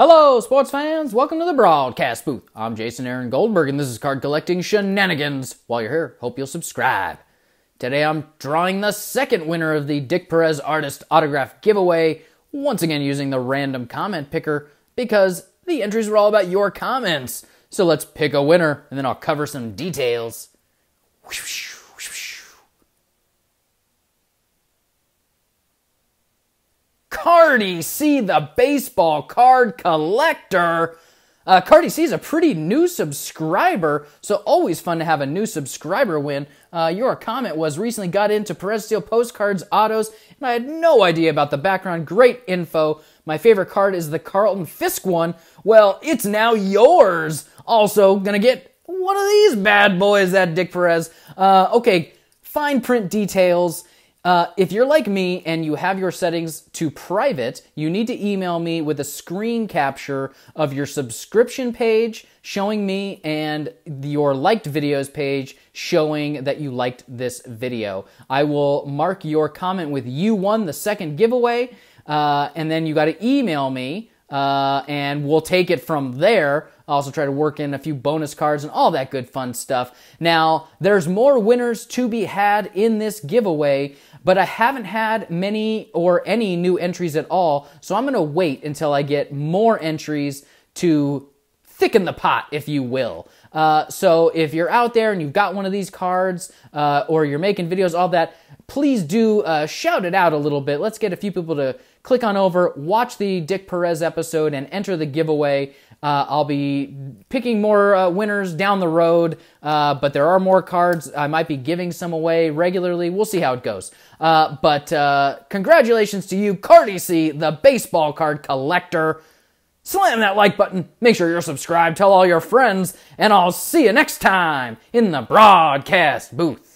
Hello, sports fans. Welcome to the broadcast booth. I'm Jason Aaron Goldberg, and this is Card Collecting Shenanigans. While you're here, hope you'll subscribe. Today, I'm drawing the second winner of the Dick Perez Artist Autograph Giveaway, once again using the random comment picker, because the entries were all about your comments. So let's pick a winner, and then I'll cover some details. Whoosh. Cardi C, the baseball card collector. Uh, Cardi C is a pretty new subscriber, so always fun to have a new subscriber win. Uh, your comment was recently got into Perez Steel postcards, autos, and I had no idea about the background. Great info. My favorite card is the Carlton Fisk one. Well, it's now yours. Also, gonna get one of these bad boys, that Dick Perez. Uh, okay, fine print details. Uh, if you're like me and you have your settings to private, you need to email me with a screen capture of your subscription page showing me and your liked videos page showing that you liked this video. I will mark your comment with you won the second giveaway, uh, and then you got to email me uh, and we'll take it from there I also try to work in a few bonus cards and all that good fun stuff. Now, there's more winners to be had in this giveaway, but I haven't had many or any new entries at all, so I'm gonna wait until I get more entries to thicken the pot, if you will. Uh, so if you're out there and you've got one of these cards uh, or you're making videos, all that, please do uh, shout it out a little bit. Let's get a few people to click on over, watch the Dick Perez episode, and enter the giveaway. Uh, I'll be picking more uh, winners down the road, uh, but there are more cards. I might be giving some away regularly. We'll see how it goes. but congratulations to you, Cardi C, the baseball card collector. Slam that like button, make sure you're subscribed, tell all your friends, and I'll see you next time in the broadcast booth.